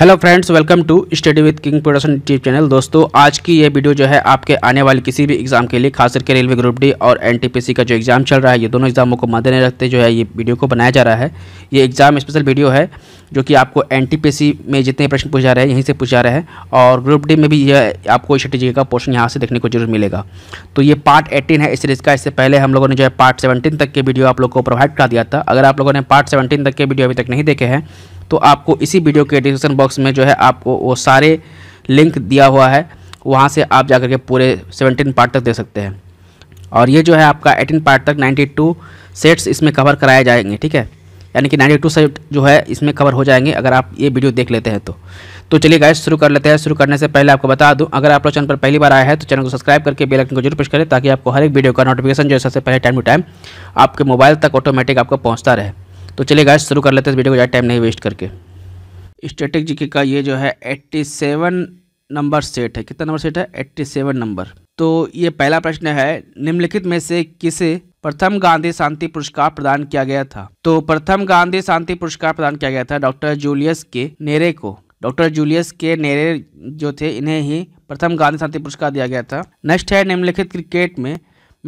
hello friends welcome to study with king production YouTube channel दोस्तों आज की ये वीडियो जो है आपके आने वाले किसी भी एग्जाम के लिए खास करके रेलवे ग्रुप डी और एनटीपीसी का जो एग्ज़ाम चल रहा है ये दोनों एग्जामों को मद्देनजर रखते जो है ये वीडियो को बनाया जा रहा है ये एग्ज़ाम स्पेशल वीडियो है जो कि आपको एन में जितने प्रश्न पूछा रहे हैं यहीं से पूछा रहे हैं और ग्रुप डी में भी यह आपको स्ट्रेटेजी का पोर्शन यहाँ से देखने को जरूर मिलेगा तो ये पार्ट एटीन है इस सीरीज़ का इससे पहले हम लोगों ने जो है पार्ट सेवेंटीन तक के वीडियो आप लोग को प्रोवाइड करा दिया था अगर आप लोगों ने पार्ट सेवेंटीन तक के वीडियो अभी तक नहीं देखे हैं तो आपको इसी वीडियो के डिस्क्रिप्शन बॉक्स में जो है आपको वो सारे लिंक दिया हुआ है वहाँ से आप जा के पूरे सेवनटीन पार्ट तक दे सकते हैं और ये जो है आपका एटीन पार्ट तक नाइन्टी टू सेट्स इसमें कवर कराए जाएंगे ठीक है यानी कि नाइन्टी टू सेट जो है इसमें कवर हो जाएंगे अगर आप ये वीडियो देख लेते हैं तो तो चलिए गाइस शुरू कर लेते हैं शुरू करने से पहले आपको बता दूं अगर आप लोग चैनल पर पहली बार आया है तो चैनल को सब्सक्राइब करके बेल आइकन को जरूर प्रेस करें ताकि आपको हर एक वीडियो का नोटिफिकेशन जो है सबसे पहले टाइम टू टाइम आपके मोबाइल तक ऑटोमेटिक आपको पहुँचता रहे तो चलिए गाइस शुरू कर लेते हैं इस वीडियो को ज़्यादा टाइम नहीं वेस्ट करके स्टेटिक जीके का ये जो है एट्टी सेवन नंबर सेट है कितना नंबर सेट है एट्टी सेवन नंबर तो ये पहला प्रश्न है निम्नलिखित में से किसे प्रथम गांधी शांति पुरस्कार प्रदान किया गया था तो प्रथम गांधी शांति पुरस्कार प्रदान किया गया था डॉक्टर जूलियस के नेरे को डॉक्टर जूलियस के नेरे जो थे इन्हें ही प्रथम गांधी शांति पुरस्कार दिया गया था नेक्स्ट है निम्नलिखित क्रिकेट में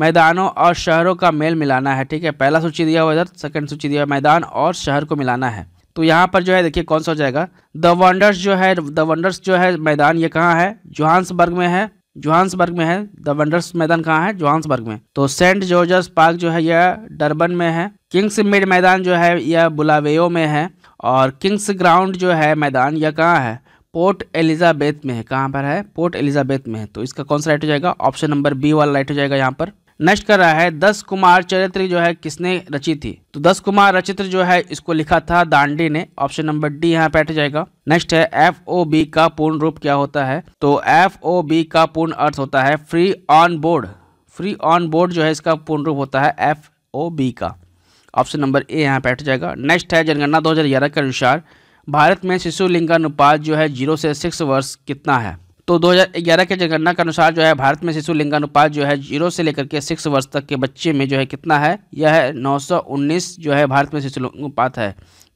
मैदानों और शहरों का मेल मिलाना है ठीक है पहला सूची दिया हुआ इधर सेकंड सूची दिया हुआ मैदान और शहर को मिलाना है तो यहाँ पर जो है देखिए कौन सा हो जाएगा द वंडर्स जो है द वंडर्स जो है मैदान ये कहाँ है जोहान्सबर्ग में है जोहान्सबर्ग में है द वंडर्स मैदान कहाँ है जोहान्सबर्ग में तो सेंट जॉर्जर्स पार्क जो है यह डरबन में है किंग्स मिड मैदान जो है यह बुलावेओ में है और किंग्स ग्राउंड जो है मैदान यह कहाँ है पोर्ट एलिजाबेथ में है कहाँ पर है पोर्ट एलिजाबेथ में है तो इसका कौन सा राइट हो जाएगा ऑप्शन नंबर बी वाला राइट हो जाएगा यहाँ पर नेक्स्ट कर रहा है दस कुमार चरित्र जो है किसने रची थी तो दस कुमार रचित्र जो है इसको लिखा था दांडी ने ऑप्शन नंबर डी यहाँ बैठ जाएगा नेक्स्ट है एफ ओ बी का पूर्ण रूप क्या होता है तो एफ ओ बी का पूर्ण अर्थ होता है free on board free on board जो है इसका पूर्ण रूप होता है एफ ओ बी का ऑप्शन नंबर ए यहाँ बैठ जाएगा नेक्स्ट है जनगणना दो के अनुसार भारत में शिशु लिंगानुपात जो है जीरो से सिक्स वर्ष कितना है तो 2011 के जनगणना के अनुसार जो है भारत में शिशु लिंगानुपात जो है जीरो से लेकर के सिक्स वर्ष तक के बच्चे में जो है कितना है यह है 919 जो है भारत में शिशु लिंगानुपात है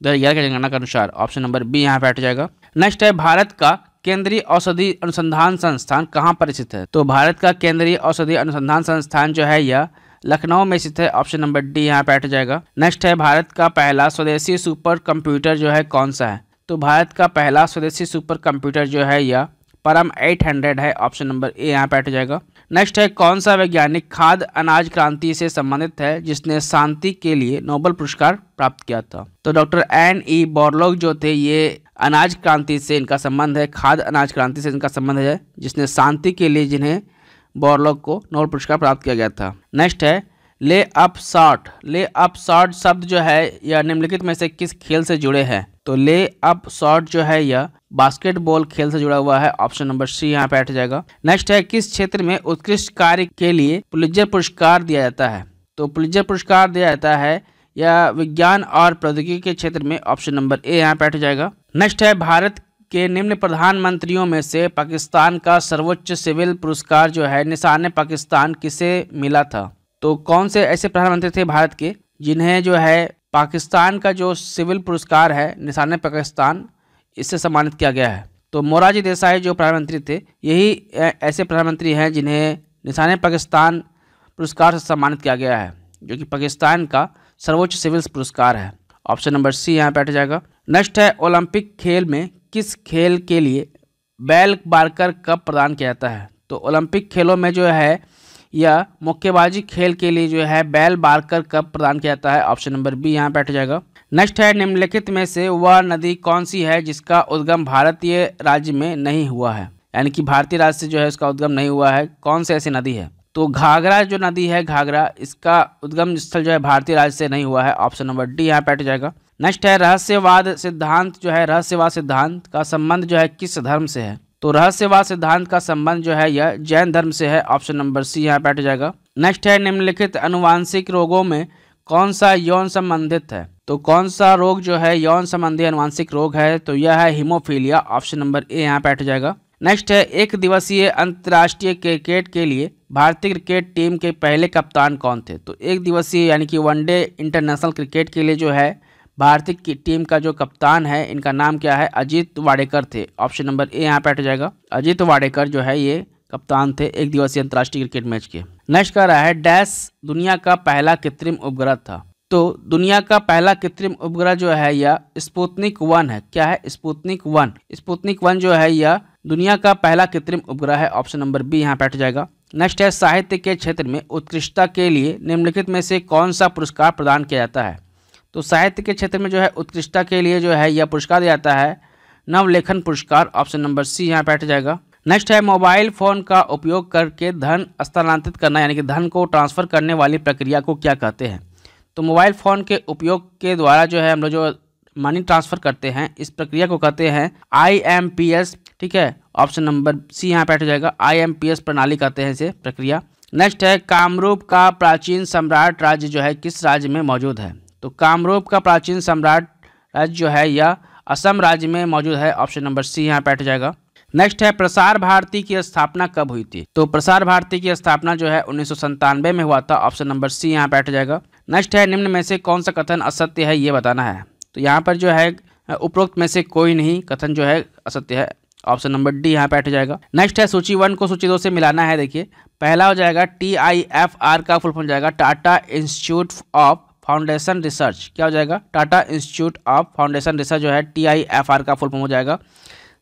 दो हज़ार के जनगणना के अनुसार ऑप्शन नंबर बी यहाँ बैठ हट जाएगा नेक्स्ट है भारत का केंद्रीय औषधि अनुसंधान संस्थान कहाँ पर स्थित है तो भारत का केंद्रीय औषधि अनुसंधान संस्थान जो है यह लखनऊ में स्थित है ऑप्शन नंबर डी यहाँ बैठ हट जाएगा नेक्स्ट है भारत का पहला स्वदेशी सुपर कंप्यूटर जो है कौन सा है तो भारत का पहला स्वदेशी सुपर कंप्यूटर जो है यह परम 800 है ऑप्शन नंबर ए यहाँ पे हट जाएगा नेक्स्ट है कौन सा वैज्ञानिक खाद अनाज क्रांति से संबंधित है जिसने शांति के लिए नोबल पुरस्कार प्राप्त किया था तो डॉक्टर एन ई बोरलोग जो थे ये अनाज क्रांति से इनका संबंध है खाद अनाज क्रांति से इनका संबंध है जिसने शांति के लिए जिन्हें बोरलोग को नोबल पुरस्कार प्राप्त किया गया था नेक्स्ट है lay up shot lay up shot शब्द जो है यह निम्नलिखित में से किस खेल से जुड़े हैं तो ले अप शॉट जो है यह बास्केटबॉल खेल से जुड़ा हुआ है ऑप्शन नंबर सी यहाँ पे बैठ जाएगा नेक्स्ट है किस क्षेत्र में उत्कृष्ट कार्य के लिए पुलिजर पुरस्कार दिया जाता है तो पुलिजर पुरस्कार दिया जाता है या विज्ञान और प्रौद्योगिकी के क्षेत्र में ऑप्शन नंबर ए यहाँ पे जाएगा नेक्स्ट है भारत के निम्न प्रधानमंत्रियों में से पाकिस्तान का सर्वोच्च सिविल पुरस्कार जो है निशान पाकिस्तान किसे मिला था तो कौन से ऐसे प्रधानमंत्री थे भारत के जिन्हें जो है पाकिस्तान का जो सिविल पुरस्कार है निशान पाकिस्तान इससे सम्मानित किया गया है तो मोराजी देसाई जो प्रधानमंत्री थे यही ऐसे प्रधानमंत्री हैं जिन्हें निशान पाकिस्तान पुरस्कार से सम्मानित किया गया है जो कि पाकिस्तान का सर्वोच्च सिविल पुरस्कार है ऑप्शन नंबर सी यहाँ बैठ जाएगा नेक्स्ट है ओलंपिक खेल में किस खेल के लिए बैल बार्कर कप प्रदान किया जाता है तो ओलंपिक खेलों में जो है या मुक्केबाजी खेल के लिए जो है बैल बार्कर कप प्रदान किया जाता है ऑप्शन नंबर बी यहाँ बैठ जाएगा नेक्स्ट है निम्नलिखित में से वह नदी कौन सी है जिसका उद्गम भारतीय राज्य में नहीं हुआ है यानी कि भारतीय राज्य से जो है उसका उद्गम नहीं हुआ है कौन सी ऐसी नदी है तो घाघरा जो नदी है घाघरा इसका उद्गम स्थल जो है भारतीय राज्य से नहीं हुआ है ऑप्शन नंबर डी यहाँ बैठ जाएगा नेक्स्ट है रहस्यवाद सिद्धांत जो है रहस्यवाद सिद्धांत का संबंध जो है किस धर्म से है तो रहस्यवाद सिद्धांत का संबंध जो है यह जैन धर्म से है ऑप्शन नंबर सी यहाँ बैठ जाएगा नेक्स्ट है निम्नलिखित अनुवांशिक रोगों में कौन सा यौन संबंधित है तो कौन सा रोग जो है यौन संबंधी अनुवांशिक रोग है तो यह है हिमोफीलिया ऑप्शन नंबर ए यहाँ बैठ जाएगा नेक्स्ट है एक दिवसीय अंतर्राष्ट्रीय क्रिकेट के लिए भारतीय क्रिकेट टीम के पहले कप्तान कौन थे तो एक दिवसीय यानी कि वनडे इंटरनेशनल क्रिकेट के लिए जो है भारतीय की टीम का जो कप्तान है इनका नाम क्या है अजीत वाडेकर थे ऑप्शन नंबर ए यहाँ पे हट जाएगा अजीत वाडेकर जो है ये कप्तान थे एक दिवसीय अंतर्राष्ट्रीय क्रिकेट मैच के नेक्स्ट कह रहा है डैश दुनिया का पहला कृत्रिम उपग्रह था तो दुनिया का पहला कृत्रिम उपग्रह जो है यह स्पुतनिक वन है क्या है स्पुतनिक वन स्पुतनिक वन जो है यह दुनिया का पहला कृत्रिम उपग्रह है ऑप्शन नंबर बी यहाँ पे हट जाएगा नेक्स्ट है साहित्य के क्षेत्र में उत्कृष्टता के लिए निम्नलिखित में से कौन सा पुरस्कार प्रदान किया जाता है तो साहित्य के क्षेत्र में जो है उत्कृष्टता के लिए जो है यह पुरस्कार दिया जाता है नवलेखन पुरस्कार ऑप्शन नंबर सी यहाँ बैठ जाएगा नेक्स्ट है मोबाइल फ़ोन का उपयोग करके धन स्थानांतरित करना यानी कि धन को ट्रांसफ़र करने वाली प्रक्रिया को क्या कहते हैं तो मोबाइल फ़ोन के उपयोग के द्वारा जो है हम लोग जो मनी ट्रांसफ़र करते हैं इस प्रक्रिया को कहते हैं आई एम पी एस ठीक है ऑप्शन नंबर सी यहाँ बैठ जाएगा आई एम पी एस प्रणाली कहते हैं इसे प्रक्रिया नेक्स्ट है कामरूप का प्राचीन सम्राट राज्य जो है किस राज्य में मौजूद है तो कामरूप का प्राचीन सम्राट राज्य जो है यह असम राज्य में मौजूद है ऑप्शन नंबर सी यहाँ बैठ जाएगा नेक्स्ट है प्रसार भारती की स्थापना कब हुई थी तो प्रसार भारती की स्थापना जो है उन्नीस में हुआ था ऑप्शन नंबर सी यहाँ बैठ जाएगा नेक्स्ट है निम्न में से कौन सा कथन असत्य है ये बताना है तो यहाँ पर जो है उपरोक्त में से कोई नहीं कथन जो है असत्य है ऑप्शन नंबर डी यहाँ बैठ जाएगा नेक्स्ट है सूची वन को सूची दो से मिलाना है देखिए पहला हो जाएगा टी आई एफ आर का फुल फॉर्म जाएगा Tata institute of foundation research क्या हो जाएगा Tata institute of foundation research जो है टी आई एफ आर का फुल फॉर्म हो जाएगा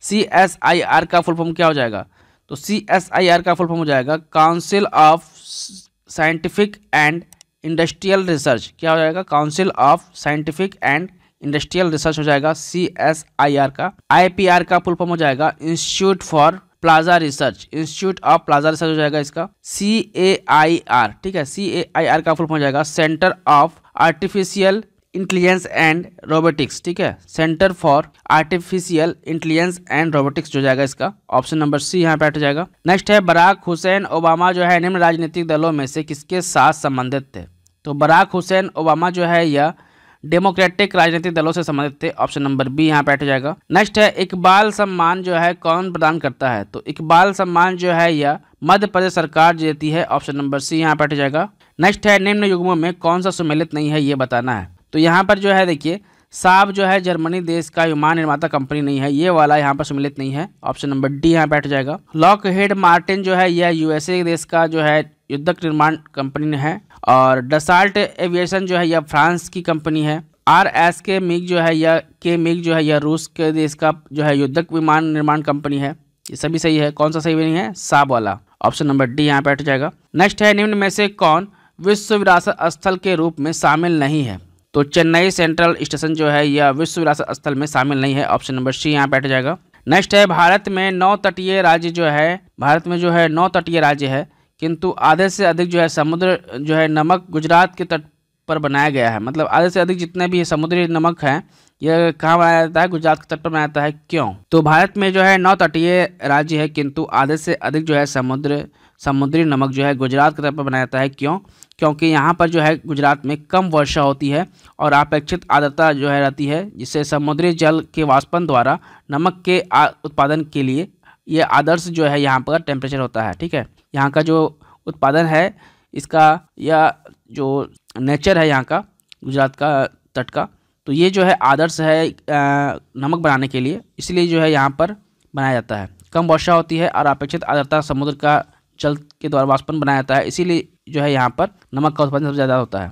सी एस आई आर का फुल फॉर्म क्या हो जाएगा तो सी एस आई आर का फुल फॉर्म हो जाएगा council of scientific and industrial research क्या हो जाएगा council of scientific and industrial research हो जाएगा सी एस आई आर का आई पी आर का फुल फॉर्म हो जाएगा institute for plasma research institute of plasma research हो जाएगा इसका सी ए आई आर ठीक है सी ए आई आर का फुल फॉर्म हो जाएगा centre of artificial intelligence and robotics ठीक है centre for artificial intelligence and robotics जो जाएगा इसका ऑप्शन नंबर सी यहाँ पे हट जाएगा नेक्स्ट है बराक हुसैन ओबामा जो है निम्न राजनीतिक दलों में से किसके साथ संबंधित थे तो बराक हुसैन ओबामा जो है यह डेमोक्रेटिक राजनीतिक दलों से संबंधित थे ऑप्शन नंबर बी यहाँ बैठ जाएगा नेक्स्ट है इकबाल सम्मान जो है कौन प्रदान करता है तो इकबाल सम्मान जो है यह मध्य प्रदेश सरकार देती है ऑप्शन नंबर सी यहाँ बैठ जाएगा नेक्स्ट है निम्न युगमों में कौन सा सुमेलित नहीं है ये बताना है तो यहाँ पर जो है देखिए साब जो है जर्मनी देश का विमान निर्माता कंपनी नहीं है ये वाला यहाँ पर सम्मिलित नहीं है ऑप्शन नंबर डी यहाँ बैठ जाएगा लॉक हेड मार्टिन जो है यह यूएसए देश का जो है युद्धक निर्माण कंपनी है और डसाल्ट एविएशन जो है यह फ्रांस की कंपनी है आर एस के मिग जो है यह के मिग जो है यह रूस के देश का जो है युद्धक विमान निर्माण कंपनी है ये सभी सही है कौन सा सही नहीं है साब वाला ऑप्शन नंबर डी यहाँ पे जाएगा नेक्स्ट है निम्न में से कौन विश्व विरासत स्थल के रूप में शामिल नहीं है तो चेन्नई सेंट्रल स्टेशन जो है यह विश्व विरासत स्थल में शामिल नहीं है ऑप्शन नंबर सी यहाँ पे जाएगा नेक्स्ट है भारत में नौ तटीय राज्य जो है भारत में जो है नौ तटीय राज्य है किंतु आधे से अधिक जो है समुद्र जो है नमक गुजरात के तट पर बनाया गया है मतलब आधे से अधिक जितने भी समुद्री नमक हैं यह कहाँ बनाया जाता है गुजरात के तट पर बनाया जाता है क्यों तो भारत में जो है नौ तटीय राज्य है किंतु आधे से अधिक जो है समुद्र समुद्री नमक जो है गुजरात के तट पर बनाया जाता है क्यों क्योंकि यहाँ पर जो है गुजरात में कम वर्षा होती है और अपेक्षित आर्द्रता जो है रहती है जिससे समुद्री जल के वाष्पन द्वारा नमक के उत्पादन के लिए ये आदर्श जो है यहाँ पर टेम्परेचर होता है ठीक है यहाँ का जो उत्पादन है इसका या जो नेचर है यहाँ का गुजरात का तट का तो ये जो है आदर्श है नमक बनाने के लिए इसलिए जो है यहाँ पर बनाया जाता है कम वर्षा होती है और अपेक्षित आदरता समुद्र का जल के द्वारा वाष्पन बनाया जाता है इसीलिए जो है यहाँ पर नमक का उत्पादन सबसे ज़्यादा होता है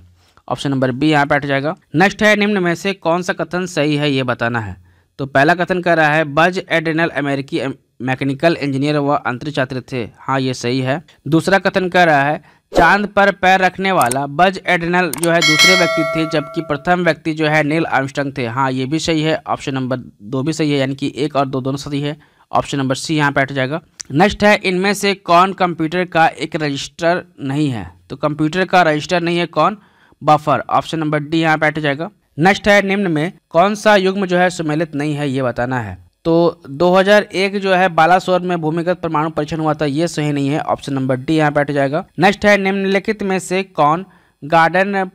ऑप्शन नंबर बी यहाँ पर बैठ जाएगा नेक्स्ट है निम्न में से कौन सा कथन सही है ये बताना है तो पहला कथन कह रहा है बज एडेनल अमेरिकी मैकेनिकल इंजीनियर व अंतरिक्ष यात्री थे हाँ ये सही है दूसरा कथन कह रहा है चांद पर पैर रखने वाला बज एडनल जो है दूसरे व्यक्ति थे जबकि प्रथम व्यक्ति जो है नील आर्मस्ट्रंग थे हाँ ये भी सही है ऑप्शन नंबर दो भी सही है यानी कि एक और दो दोनों सही है ऑप्शन नंबर सी यहाँ बैठ जाएगा नेक्स्ट है इनमें से कौन कंप्यूटर का एक रजिस्टर नहीं है तो कंप्यूटर का रजिस्टर नहीं है कौन बफर ऑप्शन नंबर डी यहाँ बैठ जाएगा नेक्स्ट है निम्न में कौन सा युग्म जो है सुमेलित नहीं है ये बताना है तो 2001 जो है बालासोर में भूमिगत परमाणु परीक्षण हुआ था ये सही नहीं है ऑप्शन नंबर डी यहाँ बैठ जाएगा नेक्स्ट है निम्नलिखित में से कौन garden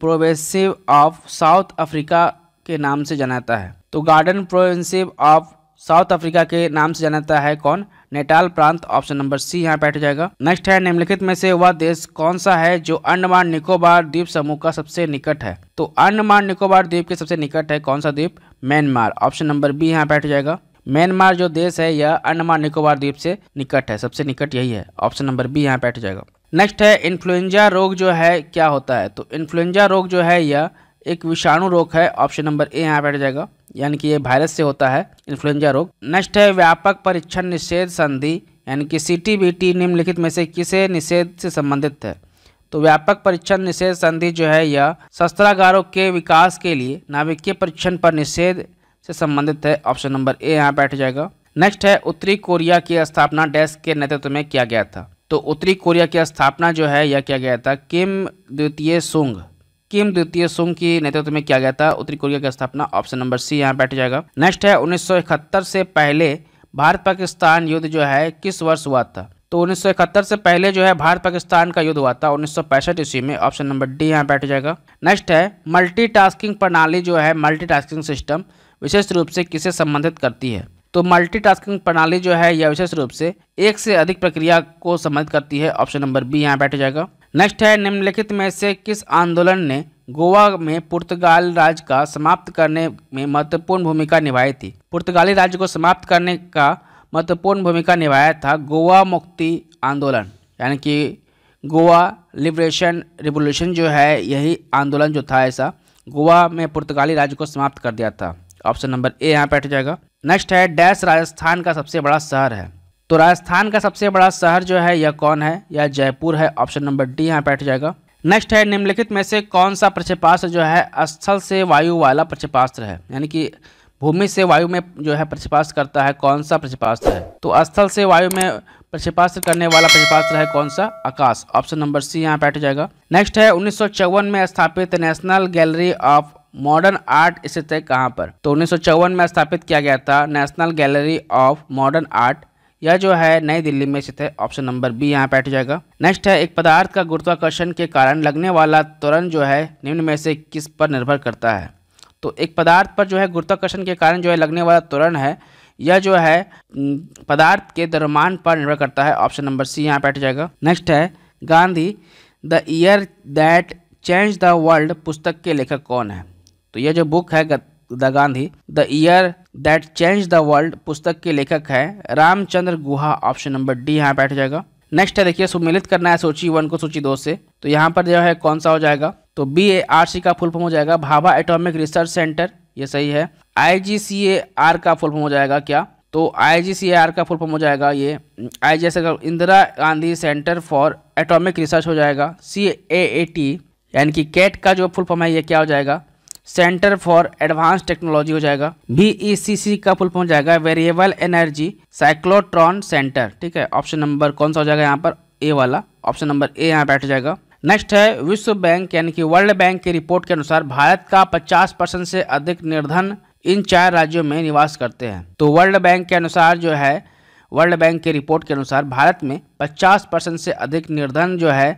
province of South Africa के नाम से जानाता है तो garden province of South Africa के नाम से जानाता है कौन नेटाल प्रांत ऑप्शन नंबर सी यहाँ बैठ जाएगा नेक्स्ट है निम्नलिखित में से वह देश कौन सा है जो अंडमान निकोबार द्वीप समूह का सबसे निकट है तो अंडमान निकोबार द्वीप के सबसे निकट है कौन सा द्वीप म्यांमार ऑप्शन नंबर बी यहाँ बैठ जाएगा म्यांमार जो देश है यह अंडमान निकोबार द्वीप से निकट है सबसे निकट यही है ऑप्शन नंबर बी यहाँ बैठ जाएगा नेक्स्ट है इन्फ्लुएंजा रोग जो है क्या होता है तो इन्फ्लुएंजा रोग जो है यह एक विषाणु रोग है ऑप्शन नंबर ए यहाँ बैठ जाएगा यानी कि ये वायरस से होता है इन्फ्लुएंजा रोग नेक्स्ट है व्यापक परीक्षण निषेध संधि यानी कि सी निम्नलिखित में से किसे निषेध से संबंधित है तो व्यापक परीक्षण निषेध संधि जो है यह शस्त्रागारों के विकास के लिए नाभिकीय परीक्षण पर निषेध से संबंधित है ऑप्शन नंबर ए यहाँ बैठ जाएगा नेक्स्ट है उत्तरी कोरिया की स्थापना डेस्क के नेतृत्व में किया गया था तो उत्तरी कोरिया की स्थापना जो है यह किया गया था किम द्वितीय सुंग किम द्वितीय सुंग की नेतृत्व में किया गया था उत्तरी कोरिया की स्थापना ऑप्शन नंबर सी यहाँ बैठ जाएगा नेक्स्ट है उन्नीस से पहले भारत पाकिस्तान युद्ध जो है किस वर्ष हुआ था तो उन्नीस से पहले जो है भारत पाकिस्तान का युद्ध हुआ था उन्नीस ईस्वी में ऑप्शन नंबर डी यहाँ बैठ जाएगा नेक्स्ट है मल्टीटास्किंग प्रणाली जो है मल्टीटास्किंग सिस्टम विशेष रूप से किसे संबंधित करती है तो मल्टीटास्किंग प्रणाली जो है यह विशेष रूप से एक से अधिक प्रक्रिया को संबंधित करती है ऑप्शन नंबर बी यहाँ बैठ जाएगा नेक्स्ट है निम्नलिखित में से किस आंदोलन ने गोवा में पुर्तगाल राज्य का समाप्त करने में महत्वपूर्ण भूमिका निभाई थी पुर्तगाली राज्य को समाप्त करने का महत्वपूर्ण भूमिका निभाया था गोवा मुक्ति आंदोलन यानी कि गोवा लिबरेशन रिवोल्यूशन जो है यही आंदोलन जो था ऐसा गोवा में पुर्तगाली राज्य को समाप्त कर दिया था ऑप्शन नंबर ए यहाँ बैठ जाएगा नेक्स्ट है डैश राजस्थान का सबसे बड़ा शहर है तो राजस्थान का सबसे बड़ा शहर जो है यह कौन है यह जयपुर है ऑप्शन नंबर डी यहाँ बैठ जाएगा नेक्स्ट है निम्नलिखित में से कौन सा प्रक्षेपास्त्र जो है स्थल से वायु वाला प्रक्षेपास्त्र है यानी कि भूमि से वायु में जो है प्रतिपास्त्र करता है कौन सा प्रतिपास्त्र है तो स्थल से वायु में प्रतिपास्त्र करने वाला प्रतिपास्त्र है कौन सा आकाश ऑप्शन नंबर सी यहाँ बैठ जाएगा नेक्स्ट है उन्नीस में स्थापित national gallery of modern art स्थित है कहाँ पर तो उन्नीस में स्थापित किया गया था national gallery of modern art यह जो है नई दिल्ली में स्थित है ऑप्शन नंबर बी यहाँ बैठ जाएगा नेक्स्ट है एक पदार्थ का गुरुत्वाकर्षण के कारण लगने वाला त्वरण जो है निम्न में से किस पर निर्भर करता है तो एक पदार्थ पर जो है गुरुत्वाकर्षण के कारण जो है लगने वाला त्वरण है यह जो है पदार्थ के दरमान पर निर्भर करता है ऑप्शन नंबर सी यहाँ बैठ जाएगा नेक्स्ट है Gandhi the year that change the world पुस्तक के लेखक कौन है तो यह जो बुक है the Gandhi the year that change the world पुस्तक के लेखक है Ramachandra Guha option number D यहाँ बैठ जाएगा नेक्स्ट है देखिए सुमिलित करना है सूची वन को सूची दो से तो यहाँ पर जो है कौन सा हो जाएगा तो बी ए आर सी का फुल फॉर्म हो जाएगा भाभा एटॉमिक रिसर्च सेंटर ये सही है I G C A R का फुल फॉर्म हो जाएगा क्या तो आई जी सी आर का फुल फॉर्म हो जाएगा ये आई जी का Indira Gandhi centre for atomic research हो जाएगा सी ए ए टी यानी कि कैट का जो फुल फॉर्म है ये क्या हो जाएगा सेंटर फॉर एडवांस टेक्नोलॉजी हो जाएगा बी ई सी सी का फुल फॉर्म हो जाएगा वेरिएबल एनर्जी साइक्लोट्रॉन सेंटर ठीक है ऑप्शन नंबर कौन सा हो जाएगा यहाँ पर ए वाला ऑप्शन नंबर ए यहाँ बैठ जाएगा नेक्स्ट है विश्व बैंक यानी कि वर्ल्ड बैंक की रिपोर्ट के अनुसार भारत का 50 परसेंट से अधिक निर्धन इन चार राज्यों में निवास करते हैं तो वर्ल्ड बैंक के अनुसार जो है वर्ल्ड बैंक के रिपोर्ट के अनुसार भारत में 50 परसेंट से अधिक निर्धन जो है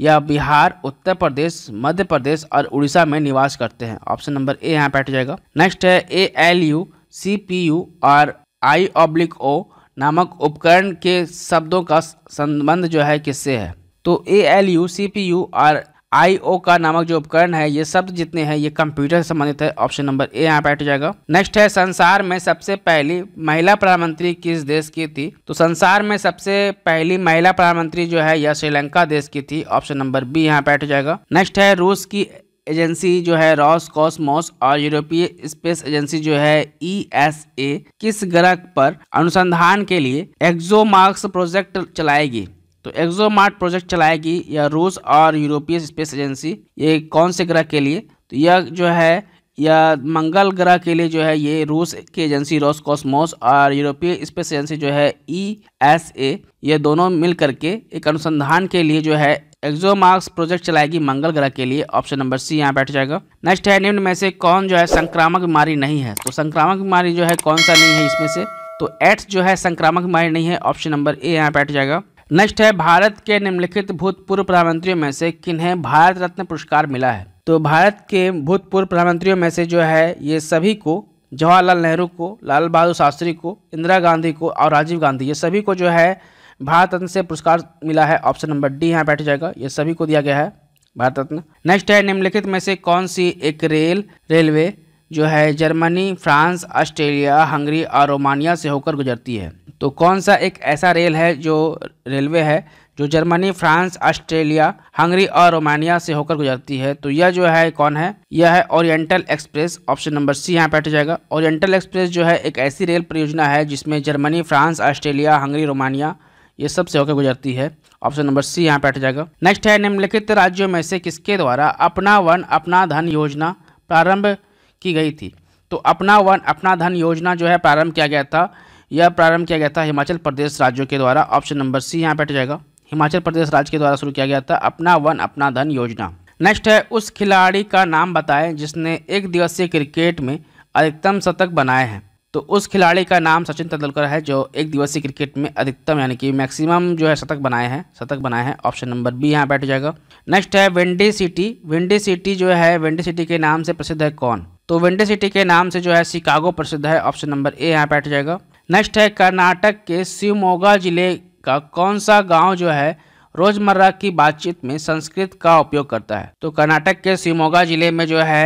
यह बिहार उत्तर प्रदेश मध्य प्रदेश और उड़ीसा में निवास करते हैं ऑप्शन नंबर ए यहाँ बैठ जाएगा नेक्स्ट है A L U C P U और आई ऑब्लिक ओ नामक उपकरण के शब्दों का संबंध जो है किससे है तो A L U C P U और आई ओ का नामक जो उपकरण है ये शब्द जितने हैं ये कंप्यूटर से संबंधित है ऑप्शन नंबर ए यहाँ पे हट जाएगा नेक्स्ट है संसार में सबसे पहली महिला प्रधानमंत्री किस देश की थी तो संसार में सबसे पहली महिला प्रधानमंत्री जो है यह श्रीलंका देश की थी ऑप्शन नंबर बी यहाँ पे हट जाएगा नेक्स्ट है रूस की एजेंसी जो है रॉस कॉस्मोस और यूरोपीय स्पेस एजेंसी जो है ई एस ए किस ग्रह पर अनुसंधान के लिए मार्क्स प्रोजेक्ट चलाएगी तो एक्जोमार्ट प्रोजेक्ट चलाएगी यह रूस और यूरोपीय स्पेस एजेंसी ये कौन से ग्रह के लिए तो यह जो है यह मंगल ग्रह के लिए जो है ये रूस की एजेंसी रोस कॉस्मोस और यूरोपीय स्पेस एजेंसी जो है ई एस ए ये दोनों मिल करके एक अनुसंधान के लिए जो है एक्जोमार्क्स प्रोजेक्ट चलाएगी मंगल ग्रह के लिए ऑप्शन नंबर सी यहाँ बैठ जाएगा नेक्स्ट है निम्न में से कौन जो है संक्रामक बीमारी नहीं है तो संक्रामक बीमारी जो है कौन सा नहीं है इसमें से तो एट्स जो है संक्रामक बीमारी नहीं है ऑप्शन नंबर ए यहाँ बैठ जाएगा नेक्स्ट है भारत के निम्नलिखित भूतपूर्व प्रधानमंत्रियों में से किन्हें भारत रत्न पुरस्कार मिला है तो भारत के भूतपूर्व प्रधानमंत्रियों में से जो है ये सभी को जवाहरलाल नेहरू को लाल बहादुर शास्त्री को इंदिरा गांधी को और राजीव गांधी ये सभी को जो है भारत रत्न से पुरस्कार मिला है ऑप्शन नंबर डी यहाँ बैठ जाएगा ये सभी को दिया गया है भारत रत्न नेक्स्ट है निम्नलिखित में से कौन सी एक रेल रेलवे जो है जर्मनी फ्रांस ऑस्ट्रेलिया हंगरी और रोमानिया से होकर गुजरती है तो कौन सा एक ऐसा रेल है जो रेलवे है जो जर्मनी फ्रांस ऑस्ट्रेलिया हंगरी और रोमानिया से होकर गुजरती है तो यह जो है कौन है यह है oriental express option number C यहाँ बैठ जाएगा ओरिएंटल एक्सप्रेस जो है एक ऐसी रेल परियोजना है जिसमें Germany France Australia Hungary Romania ये सब से होकर गुजरती है ऑप्शन नंबर सी यहाँ बैठ जाएगा नेक्स्ट है निम्नलिखित राज्यों में से किसके द्वारा अपना वन अपना धन योजना प्रारंभ की गई थी तो अपना वन अपना धन योजना जो है प्रारंभ किया गया था यह प्रारंभ किया गया था हिमाचल प्रदेश राज्यों के द्वारा ऑप्शन नंबर सी यहाँ बैठ जाएगा हिमाचल प्रदेश राज्य के द्वारा शुरू किया गया था अपना वन अपना धन योजना नेक्स्ट है उस खिलाड़ी का नाम बताएं जिसने एक दिवसीय क्रिकेट में अधिकतम शतक बनाए हैं तो उस खिलाड़ी का नाम सचिन तेंदुलकर है जो एक दिवसीय क्रिकेट में अधिकतम यानी कि मैक्सिमम जो है शतक बनाए हैं शतक बनाए हैं ऑप्शन नंबर बी यहाँ बैठ जाएगा नेक्स्ट है विंडी सिटी विंडी सिटी जो है विंडी सिटी के नाम से प्रसिद्ध है कौन तो विंडे सिटी के नाम से जो है शिकागो प्रसिद्ध है ऑप्शन नंबर ए यहाँ बैठ जाएगा नेक्स्ट है कर्नाटक के शिवमोगा जिले का कौन सा गांव जो है रोजमर्रा की बातचीत में संस्कृत का उपयोग करता है तो कर्नाटक के शिवमोगा जिले में जो है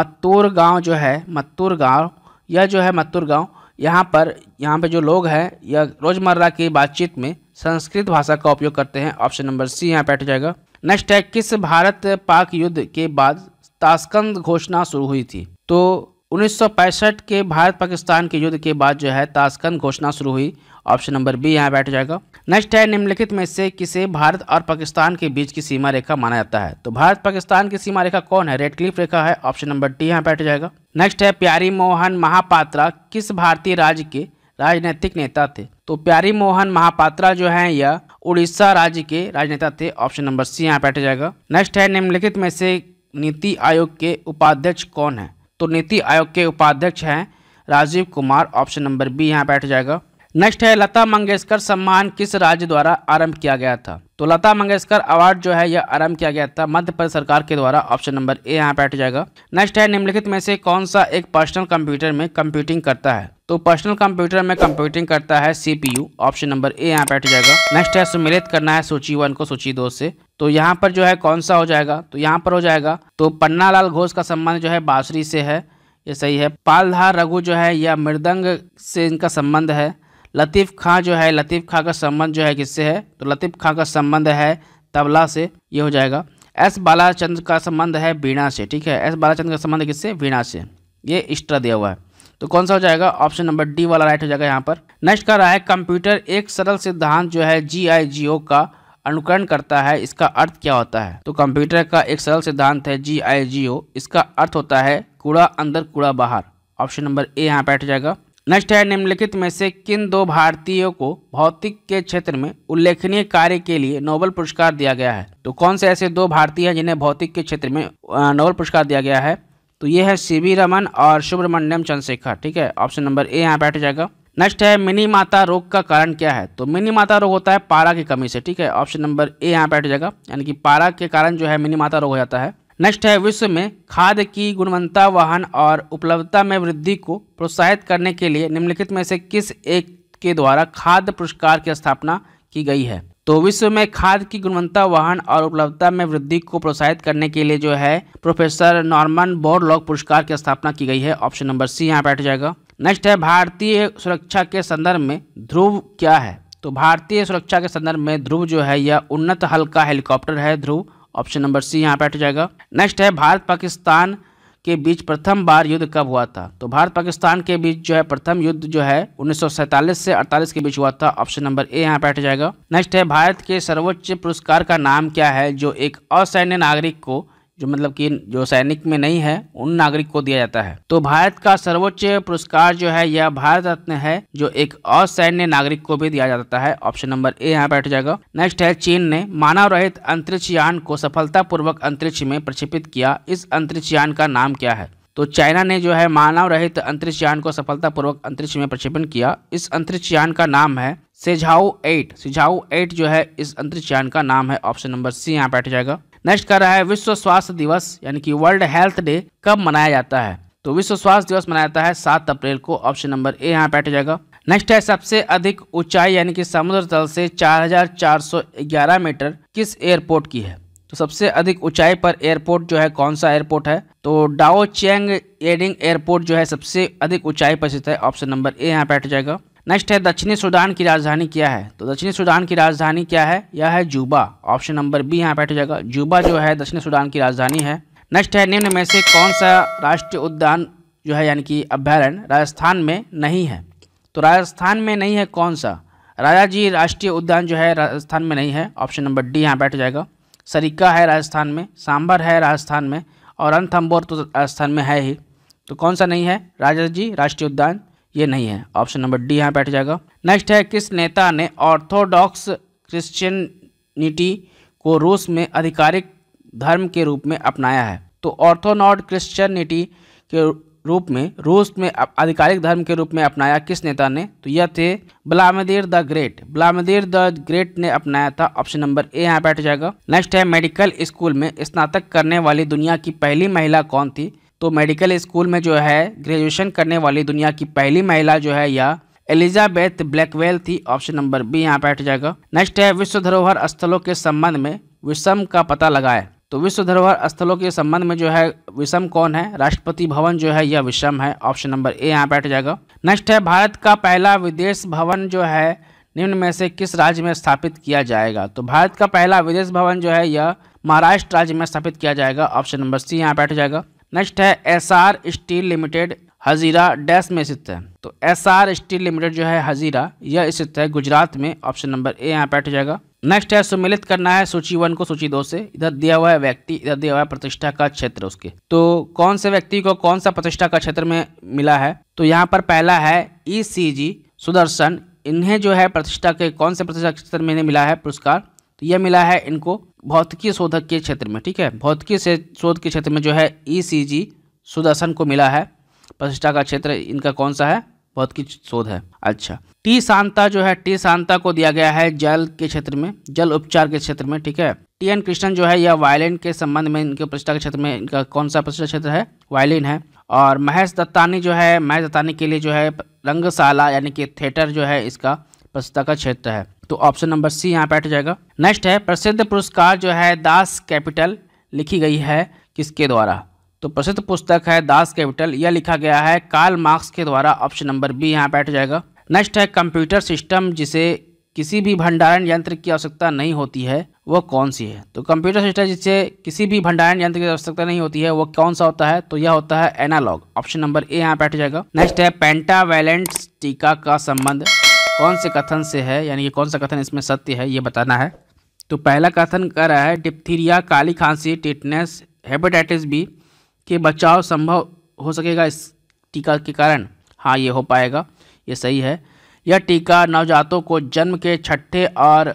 मत्तूर गांव जो है मत्तूर गांव यह जो है मत्तूर गांव यहाँ पर यहाँ पे जो लोग हैं यह रोजमर्रा की बातचीत में संस्कृत भाषा का उपयोग करते हैं ऑप्शन नंबर सी यहाँ बैठ जाएगा नेक्स्ट है किस भारत पाक युद्ध के बाद ताशकंद घोषणा शुरू हुई थी तो उन्नीस के भारत पाकिस्तान के युद्ध के बाद जो है ताशकंद घोषणा शुरू हुई ऑप्शन नंबर बी यहाँ बैठ जाएगा नेक्स्ट है निम्नलिखित में से किसे भारत और पाकिस्तान के बीच की सीमा रेखा माना जाता है तो भारत पाकिस्तान की सीमा रेखा कौन है रेड क्लिफ रेखा है ऑप्शन नंबर डी यहाँ बैठ जाएगा नेक्स्ट है प्यारी मोहन महापात्रा किस भारतीय राज्य के राजनीतिक नेता थे तो प्यारी मोहन महापात्रा जो है यह उड़ीसा राज्य के राजनेता थे ऑप्शन नंबर सी यहाँ बैठ जाएगा नेक्स्ट है निम्नलिखित में से नीति आयोग के उपाध्यक्ष कौन है तो नीति आयोग के उपाध्यक्ष हैं Rajiv Kumar option number B यहाँ बैठ जाएगा नेक्स्ट है लता मंगेशकर सम्मान किस राज्य द्वारा आरंभ किया गया था तो लता मंगेशकर अवार्ड जो है यह आरंभ किया गया था मध्य प्रदेश सरकार के द्वारा ऑप्शन नंबर ए यहाँ बैठ जाएगा नेक्स्ट है निम्नलिखित में से कौन सा एक पर्सनल कंप्यूटर में कंप्यूटिंग करता है तो पर्सनल कंप्यूटर में कंप्यूटिंग करता है सीपीयू ऑप्शन नंबर ए यहाँ पे हट जाएगा नेक्स्ट है सुमिलित करना है सूची वन को सूची दो से तो यहाँ पर जो है कौन सा हो जाएगा तो यहाँ पर हो जाएगा तो पन्नालाल घोष का संबंध जो है बासुरी से है ये सही है पालधार रघु जो है या मृदंग से इनका संबंध है लतीफ़ खां जो है लतीफ़ खां का संबंध जो है किससे है तो लतीफ़ खां का संबंध है तबला से ये हो जाएगा एस बालाचंद्र का संबंध है वीणा से ठीक है एस बालाचंद का संबंध किससे वीणा से ये एक्स्ट्रा दिया हुआ है तो कौन सा हो जाएगा ऑप्शन नंबर डी वाला राइट हो जाएगा यहाँ पर नेक्स्ट कह रहा है कंप्यूटर एक सरल सिद्धांत जो है जी आई जी ओ का अनुकरण करता है इसका अर्थ क्या होता है तो कंप्यूटर का एक सरल सिद्धांत है जी आई जी ओ इसका अर्थ होता है कूड़ा अंदर कूड़ा बाहर ऑप्शन नंबर ए यहाँ बैठ जाएगा नेक्स्ट है निम्नलिखित में से किन दो भारतीयों को भौतिक के क्षेत्र में उल्लेखनीय कार्य के लिए नोबल पुरस्कार दिया गया है तो कौन से ऐसे दो भारतीय हैं जिन्हें भौतिक के क्षेत्र में नोबल पुरस्कार दिया गया है तो ये है सी वी रमन और सुब्रमण्यम चंद्रशेखर ठीक है ऑप्शन नंबर ए यहाँ बैठ जाएगा नेक्स्ट है मिनी माता रोग का कारण क्या है तो मिनी माता रोग होता है पारा की कमी से ठीक है ऑप्शन नंबर ए यहाँ बैठ जाएगा यानी कि पारा के कारण जो है मिनी माता रोग हो जाता है नेक्स्ट है विश्व में खाद की गुणवत्ता वाहन और उपलब्धता में वृद्धि को प्रोत्साहित करने के लिए निम्नलिखित में से किस एक के द्वारा खाद्य पुरस्कार की स्थापना की गई है तो विश्व में खाद की गुणवत्ता वाहन और उपलब्धता में वृद्धि को प्रोत्साहित करने के लिए जो है प्रोफेसर नॉर्मन बोरलॉग पुरस्कार की स्थापना की गई है ऑप्शन नंबर सी यहाँ बैठ जाएगा नेक्स्ट है भारतीय सुरक्षा के संदर्भ में ध्रुव क्या है तो भारतीय सुरक्षा के संदर्भ में ध्रुव जो है यह उन्नत हल्का हेलीकॉप्टर है ध्रुव ऑप्शन नंबर सी यहाँ बैठ जाएगा नेक्स्ट है भारत पाकिस्तान के बीच प्रथम बार युद्ध कब हुआ था तो भारत पाकिस्तान के बीच जो है प्रथम युद्ध जो है उन्नीस से अड़तालीस के बीच हुआ था ऑप्शन नंबर ए यहाँ बैठ जाएगा नेक्स्ट है भारत के सर्वोच्च पुरस्कार का नाम क्या है जो एक असैन्य नागरिक को जो मतलब कि जो सैनिक में नहीं है उन नागरिक को दिया जाता है तो भारत का सर्वोच्च पुरस्कार जो है यह भारत रत्न है जो एक असैन्य नागरिक को भी दिया जाता है ऑप्शन नंबर ए यहाँ बैठ जाएगा नेक्स्ट है चीन ने मानव रहित अंतरिक्ष यान को सफलतापूर्वक अंतरिक्ष में प्रक्षेपित किया इस अंतरिक्ष यान का नाम क्या है तो चाइना ने जो है मानव रहित अंतरिक्ष यान को सफलतापूर्वक अंतरिक्ष में प्रक्षेपण किया इस अंतरिक्ष यान का नाम है सेझाओ एट सिझाऊ एट जो है इस अंतरिक्ष यान का नाम है ऑप्शन नंबर सी यहाँ बैठ जाएगा नेक्स्ट कर रहा है विश्व स्वास्थ्य दिवस यानी कि वर्ल्ड हेल्थ डे कब मनाया जाता है तो विश्व स्वास्थ्य दिवस मनाया जाता है सात अप्रैल को ऑप्शन नंबर ए यहाँ बैठ जाएगा नेक्स्ट है सबसे अधिक ऊंचाई यानी कि समुद्र तल से 4,411 मीटर किस एयरपोर्ट की है तो सबसे अधिक ऊंचाई पर एयरपोर्ट जो है कौन सा एयरपोर्ट है तो डाओ चेंग एडिंग एयरपोर्ट जो है सबसे अधिक ऊंचाई पर स्थित है ऑप्शन नंबर ए यहाँ बैठ जाएगा नेक्स्ट है दक्षिणी सूडान की राजधानी क्या है तो दक्षिणी सूडान की राजधानी क्या है यह है जूबा ऑप्शन नंबर बी यहाँ बैठ जाएगा जूबा जो है दक्षिणी सूडान की राजधानी है नेक्स्ट है निम्न में से कौन सा राष्ट्रीय उद्यान जो है यानी कि अभ्यारण्य राजस्थान में नहीं है तो राजस्थान में नहीं है कौन सा राजा जी राष्ट्रीय उद्यान जो है राजस्थान में नहीं है ऑप्शन नंबर डी यहाँ बैठ जाएगा सरिका है राजस्थान में सांभर है राजस्थान में और अनथम्बोर तो राजस्थान में है ही तो कौन सा नहीं है राजा जी राष्ट्रीय उद्यान ये नहीं है ऑप्शन नंबर डी यहाँ बैठ जाएगा नेक्स्ट है किस नेता ने ऑर्थोडॉक्स क्रिश्चियनिटी को रूस में आधिकारिक धर्म के रूप में अपनाया है तो ऑर्थोनॉड क्रिश्चियनिटी के रूप में रूस में आधिकारिक धर्म के रूप में अपनाया किस नेता ने तो यह थे ब्लामदीर द ग्रेट ब्लामदीर द ग्रेट ने अपनाया था ऑप्शन नंबर ए यहाँ बैठ जाएगा नेक्स्ट है मेडिकल स्कूल में स्नातक करने वाली दुनिया की पहली महिला कौन थी तो मेडिकल स्कूल में जो है ग्रेजुएशन करने वाली दुनिया की पहली महिला जो है यह एलिजाबेथ ब्लैकवेल थी ऑप्शन नंबर बी यहाँ बैठ हट जाएगा नेक्स्ट है विश्व धरोहर स्थलों के संबंध में विषम का पता लगाए तो विश्व धरोहर स्थलों के संबंध में जो है विषम कौन है राष्ट्रपति भवन जो है यह विषम है ऑप्शन नंबर ए यहाँ बैठ हट जाएगा नेक्स्ट है भारत का पहला विदेश भवन जो है निम्न में से किस राज्य में स्थापित किया जाएगा तो भारत का पहला विदेश भवन जो है यह महाराष्ट्र राज्य में स्थापित किया जाएगा ऑप्शन नंबर सी यहाँ बैठ हट जाएगा नेक्स्ट है Essar steel limited Hazira dash में स्थित है तो एस आर स्टील लिमिटेड जो है हजीरा यह स्थित है गुजरात में ऑप्शन नंबर ए यहाँ बैठ जाएगा नेक्स्ट है सुमिलित करना है सूची वन को सूची दो से इधर दिया हुआ है व्यक्ति इधर दिया हुआ है प्रतिष्ठा का क्षेत्र उसके तो कौन से व्यक्ति को कौन सा प्रतिष्ठा का क्षेत्र में मिला है तो यहाँ पर पहला है ई e सुदर्शन इन्हें जो है प्रतिष्ठा के कौन से प्रतिष्ठा क्षेत्र में इन्हें मिला है पुरस्कार तो यह मिला है इनको भौतिकी शोधक के क्षेत्र में ठीक है भौतिकी से शोध के क्षेत्र में जो है ईसीजी e सुदर्शन को मिला है प्रतिष्ठा का क्षेत्र इनका कौन सा है भौतिकी शोध है अच्छा टी शांता जो है टी शांता को दिया गया है जल के क्षेत्र में जल उपचार के क्षेत्र में ठीक है टी एन कृष्णन जो है यह वायलिन के संबंध में इनके प्रतिष्ठा के क्षेत्र में इनका कौन सा प्रतिष्ठा क्षेत्र है वायलिन है और महेश दत्तानी जो है महेश दत्तानी के लिए जो है रंगशाला यानी कि थिएटर जो है इसका प्रतिष्ठा का क्षेत्र है तो ऑप्शन नंबर सी यहाँ पर हट जाएगा नेक्स्ट है प्रसिद्ध पुरस्कार जो है दास कैपिटल लिखी गई है किसके द्वारा तो प्रसिद्ध पुस्तक है दास कैपिटल यह लिखा गया है कार्ल मार्क्स के द्वारा ऑप्शन नंबर बी यहाँ बैठ जाएगा नेक्स्ट है कंप्यूटर सिस्टम जिसे किसी भी भंडारण यंत्र की आवश्यकता नहीं होती है वह कौन सी है तो कंप्यूटर सिस्टम जिसे किसी भी भंडारण यंत्र की आवश्यकता नहीं होती है वह कौन सा होता है तो यह होता है एनालॉग ऑप्शन नंबर ए यहाँ बैठ जाएगा नेक्स्ट है पेंटावेलेंट टीका का संबंध कौन से कथन से है यानी कि कौन सा कथन इसमें सत्य है ये बताना है तो पहला कथन कह रहा है डिप्थीरिया काली खांसी टिटनेस हेपेटाइटिस बी के बचाव संभव हो सकेगा इस टीका के कारण हाँ ये हो पाएगा ये सही है यह टीका नवजातों को जन्म के छठे और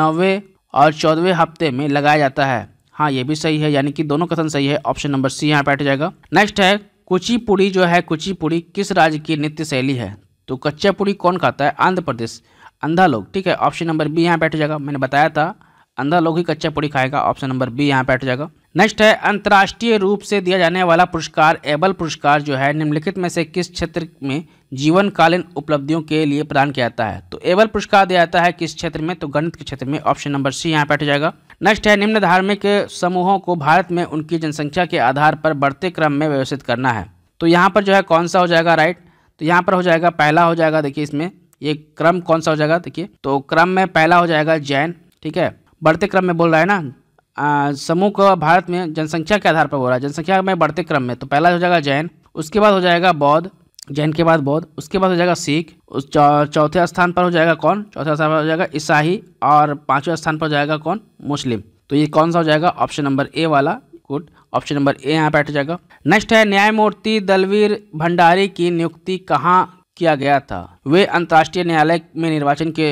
नौवें और चौदहवें हफ्ते में लगाया जाता है हाँ ये भी सही है यानी कि दोनों कथन सही है ऑप्शन नंबर सी यहाँ पर जाएगा नेक्स्ट है कुचिपुड़ी जो है कुचिपुड़ी किस राज्य की नृत्य शैली है तो कच्चा पूरी कौन खाता है आंध्र प्रदेश अंधा लोग ठीक है ऑप्शन नंबर बी यहाँ बैठ जाएगा मैंने बताया था अंधा लोग ही कच्चा पूरी खाएगा ऑप्शन नंबर बी यहाँ बैठ जाएगा नेक्स्ट है अंतर्राष्ट्रीय रूप से दिया जाने वाला पुरस्कार एबल पुरस्कार जो है निम्नलिखित में से किस क्षेत्र में जीवनकालीन उपलब्धियों के लिए प्रदान किया जाता है तो एबल पुरस्कार दिया जाता है किस क्षेत्र में तो गणित के क्षेत्र में ऑप्शन नंबर सी यहाँ बैठ जाएगा नेक्स्ट है निम्न धार्मिक समूहों को भारत में उनकी जनसंख्या के आधार पर बढ़ते क्रम में व्यवस्थित करना है तो यहाँ पर जो है कौन सा हो जाएगा राइट तो यहाँ पर हो जाएगा पहला हो जाएगा देखिए इसमें ये क्रम कौन सा हो जाएगा देखिए तो क्रम में पहला हो जाएगा जैन ठीक है बढ़ते क्रम में बोल रहा है ना समूह को भारत में जनसंख्या के आधार पर बोल रहा है जनसंख्या में बढ़ते क्रम में तो पहला हो जाएगा जैन उसके बाद हो जाएगा बौद्ध जैन के बाद बौद्ध उसके बाद हो जाएगा सिख उस चौथे स्थान पर हो जाएगा कौन चौथे स्थान पर हो जाएगा ईसाई और पांचवें स्थान पर हो जाएगा कौन मुस्लिम तो ये कौन सा हो जाएगा ऑप्शन नंबर ए वाला गुड ऑप्शन नंबर ए यहाँ हट जाएगा नेक्स्ट है न्यायमूर्ति दलवीर भंडारी की नियुक्ति कहाँ किया गया था वे अंतर्राष्ट्रीय न्यायालय में निर्वाचन के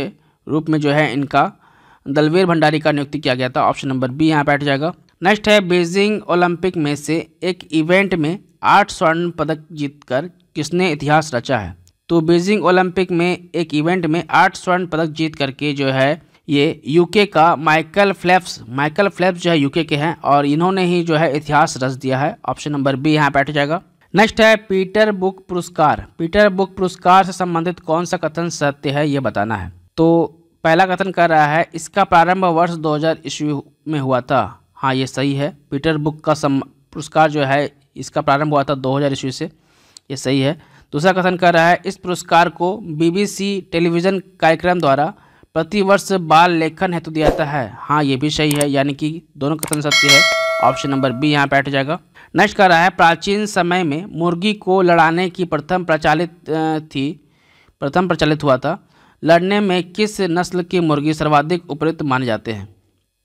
रूप में जो है इनका दलवीर भंडारी का नियुक्ति किया गया था ऑप्शन नंबर बी यहाँ हट जाएगा नेक्स्ट है बीजिंग ओलंपिक में से एक इवेंट में आठ स्वर्ण पदक जीतकर किसने इतिहास रचा है तो बीजिंग ओलंपिक में एक इवेंट में आठ स्वर्ण पदक जीत करके जो है ये यूके का माइकल फ्लैप्स माइकल फ्लैप्स जो है यूके के हैं और इन्होंने ही जो है इतिहास रच दिया है ऑप्शन नंबर बी यहाँ बैठ जाएगा नेक्स्ट है पीटर बुक पुरस्कार पीटर बुक पुरस्कार से संबंधित कौन सा कथन सत्य है ये बताना है तो पहला कथन कर रहा है इसका प्रारंभ वर्ष 2000 हज़ार ईस्वी में हुआ था हाँ ये सही है पीटर बुक का सम पुरस्कार जो है इसका प्रारंभ हुआ था 2000 हज़ार ईस्वी से ये सही है दूसरा कथन कर रहा है इस पुरस्कार को बीबीसी टेलीविज़न कार्यक्रम द्वारा प्रतिवर्ष बाल लेखन हेतु दिया जाता है हाँ ये भी सही है यानी कि दोनों कथन सत्य है ऑप्शन नंबर बी यहाँ पे जाएगा नेक्स्ट कह रहा है प्राचीन समय में मुर्गी को लड़ाने की प्रथम प्रचलित थी प्रथम प्रचलित हुआ था लड़ने में किस नस्ल की मुर्गी सर्वाधिक उपयुक्त माने जाते हैं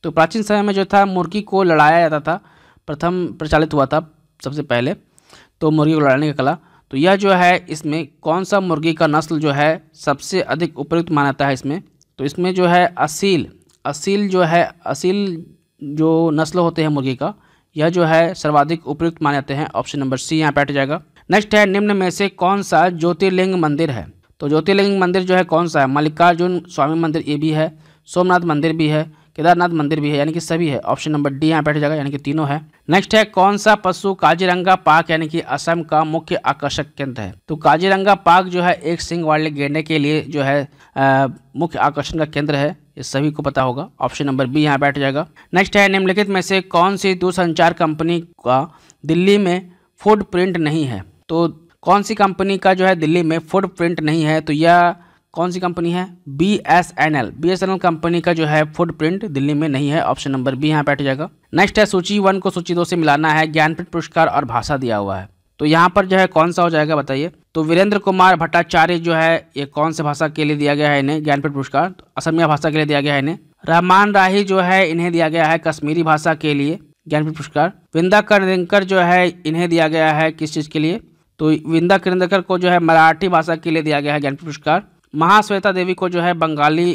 तो प्राचीन समय में जो था मुर्गी को लड़ाया जाता था प्रथम प्रचलित हुआ था सबसे पहले तो मुर्गी को लड़ाने की कला तो यह जो है इसमें कौन सा मुर्गी का नस्ल जो है सबसे अधिक उपयुक्त माना जाता है इसमें तो इसमें जो है असील असील जो है असील जो नस्ल होते हैं मुर्गी का यह जो है सर्वाधिक उपयुक्त माने जाते हैं ऑप्शन नंबर सी यहाँ बैठ जाएगा नेक्स्ट है निम्न में से कौन सा ज्योतिर्लिंग मंदिर है तो ज्योतिर्लिंग मंदिर जो है कौन सा है मल्लिकार्जुन स्वामी मंदिर ये भी है सोमनाथ मंदिर भी है केदारनाथ मंदिर भी है यानी कि सभी है ऑप्शन नंबर डी यहाँ बैठ जाएगा यानी कि तीनों है नेक्स्ट है कौन सा पशु काजीरंगा पार्क यानी कि असम का मुख्य आकर्षक केंद्र है तो काजीरंगा पार्क जो है एक सिंह वाले गेंडे के लिए जो है मुख्य आकर्षण का केंद्र है ये सभी को पता होगा ऑप्शन नंबर बी यहाँ बैठ जाएगा नेक्स्ट है निम्नलिखित में से कौन सी दूरसंचार कंपनी का दिल्ली में फूड प्रिंट नहीं है तो कौन सी कंपनी का जो है दिल्ली में फूड प्रिंट नहीं है तो यह कौन सी कंपनी है B S N L B S N L company का जो है फुटप्रिंट दिल्ली में नहीं है ऑप्शन नंबर बी यहाँ बैठ जाएगा नेक्स्ट है सूची वन को सूची दो से मिलाना है ज्ञानपीठ पुरस्कार और भाषा दिया हुआ है तो यहाँ पर जो है कौन सा हो जाएगा बताइए तो वीरेंद्र कुमार भट्टाचार्य जो है ये कौन से भाषा के लिए दिया गया है इन्हें ज्ञानपीठ पुरस्कार तो असमिया भाषा के लिए दिया गया है इन्हें रहमान राही जो है इन्हें दिया गया है कश्मीरी भाषा के लिए ज्ञानपीठ पुरस्कार विंदा करदिंकर जो है इन्हें दिया गया है किस चीज़ के लिए तो विंदा करदिंकर को जो है मराठी भाषा के लिए दिया गया है ज्ञानपीठ पुरस्कार महाश्वेता देवी को जो है बंगाली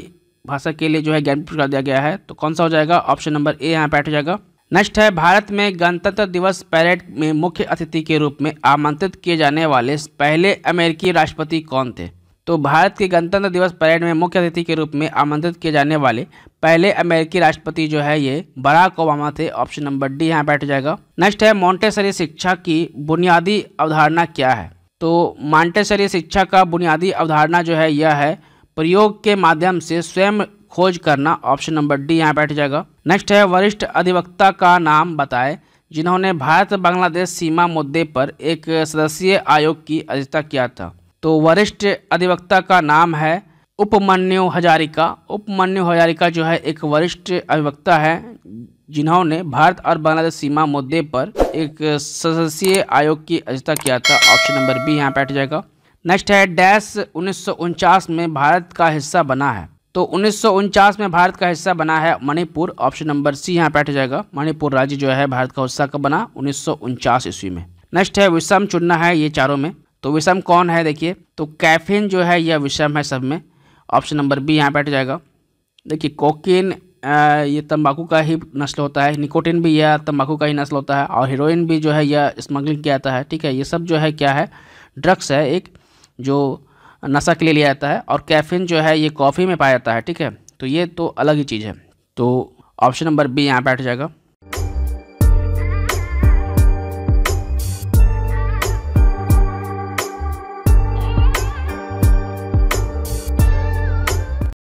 भाषा के लिए जो है ज्ञान पुरस्कार दिया गया है तो कौन सा हो जाएगा ऑप्शन नंबर ए यहाँ पैट हो जाएगा नेक्स्ट है भारत में गणतंत्र दिवस परेड में मुख्य अतिथि के रूप में आमंत्रित किए जाने वाले पहले अमेरिकी राष्ट्रपति कौन थे तो भारत के गणतंत्र दिवस परेड में मुख्य अतिथि के रूप में आमंत्रित किए जाने वाले पहले अमेरिकी राष्ट्रपति जो है ये बराक ओबामा थे ऑप्शन नंबर डी यहाँ बैठ जाएगा नेक्स्ट है मोन्टेसरी शिक्षा की बुनियादी अवधारणा क्या है तो मांटेसरी शिक्षा का बुनियादी अवधारणा जो है यह है प्रयोग के माध्यम से स्वयं खोज करना ऑप्शन नंबर डी यहाँ बैठ जाएगा नेक्स्ट है वरिष्ठ अधिवक्ता का नाम बताए जिन्होंने भारत बांग्लादेश सीमा मुद्दे पर एक सदस्यीय आयोग की अध्यक्षता किया था तो वरिष्ठ अधिवक्ता का नाम है उपमन्यु हजारिका उपमन्यु हजारिका जो है एक वरिष्ठ अधिवक्ता है जिन्होंने भारत और बांग्लादेश सीमा मुद्दे पर एक सदस्यीय आयोग की अध्यक्षता किया था ऑप्शन नंबर बी यहाँ पे हट जाएगा नेक्स्ट है डैश उन्नीस में भारत का हिस्सा बना है तो उन्नीस में भारत का हिस्सा बना है मणिपुर ऑप्शन नंबर सी यहाँ बैठ हट जाएगा मणिपुर राज्य जो है भारत का हिस्सा कब बना उन्नीस ईस्वी में नेक्स्ट है विषम चुनना है ये चारों में तो विषम कौन है देखिए तो कैफिन जो है यह विषम है सब में ऑप्शन नंबर बी यहाँ बैठ हट जाएगा देखिए कोकिन ये तंबाकू का ही नस्ल होता है निकोटिन भी यह तंबाकू का ही नस्ल होता है और हीरोइन भी जो है यह स्मगलिंग किया जाता है ठीक है ये सब जो है क्या है ड्रग्स है एक जो नशा के लिए लिया जाता है और कैफिन जो है ये कॉफ़ी में पाया जाता है ठीक है तो ये तो अलग ही चीज़ है तो ऑप्शन नंबर बी यहाँ पर बैठ जाएगा